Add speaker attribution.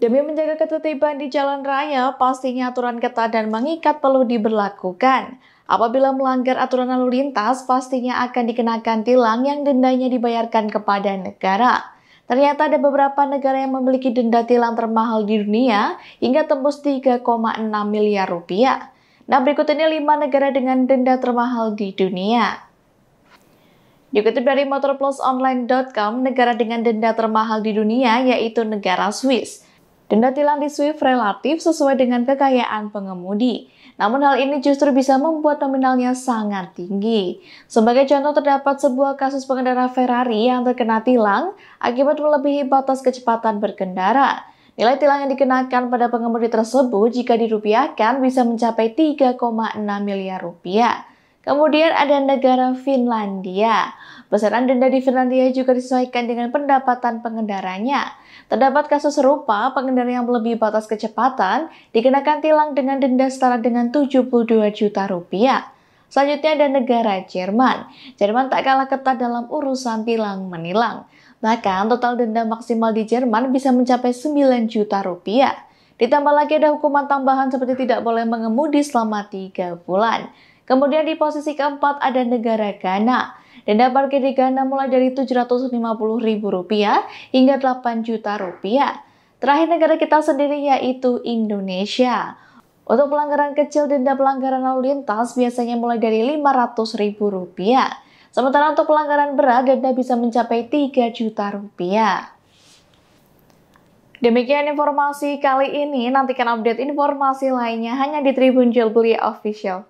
Speaker 1: Demi menjaga ketertiban di jalan raya, pastinya aturan ketat dan mengikat perlu diberlakukan. Apabila melanggar aturan lalu lintas, pastinya akan dikenakan tilang yang dendanya dibayarkan kepada negara. Ternyata ada beberapa negara yang memiliki denda tilang termahal di dunia hingga tembus 3,6 miliar rupiah. Nah berikut ini 5 negara dengan denda termahal di dunia. Dikutip dari motorplusonline.com, negara dengan denda termahal di dunia yaitu negara Swiss. Denda tilang di Swift relatif sesuai dengan kekayaan pengemudi. Namun hal ini justru bisa membuat nominalnya sangat tinggi. Sebagai contoh terdapat sebuah kasus pengendara Ferrari yang terkena tilang akibat melebihi batas kecepatan berkendara. Nilai tilang yang dikenakan pada pengemudi tersebut jika dirupiahkan bisa mencapai 3,6 miliar rupiah. Kemudian ada negara Finlandia. Besaran denda di Finlandia juga disesuaikan dengan pendapatan pengendaranya. Terdapat kasus serupa, pengendara yang melebihi batas kecepatan dikenakan tilang dengan denda setara dengan 72 juta rupiah. Selanjutnya ada negara Jerman. Jerman tak kalah ketat dalam urusan tilang menilang. Bahkan total denda maksimal di Jerman bisa mencapai 9 juta rupiah. Ditambah lagi ada hukuman tambahan seperti tidak boleh mengemudi selama 3 bulan. Kemudian di posisi keempat ada negara Ghana. Denda parkir di Ghana mulai dari Rp750.000 hingga 8 juta rupiah. Terakhir negara kita sendiri yaitu Indonesia. Untuk pelanggaran kecil denda pelanggaran lalu lintas biasanya mulai dari Rp500.000. Sementara untuk pelanggaran berat denda bisa mencapai 3 juta rupiah. Demikian informasi kali ini, nantikan update informasi lainnya hanya di Tribun Jual Official.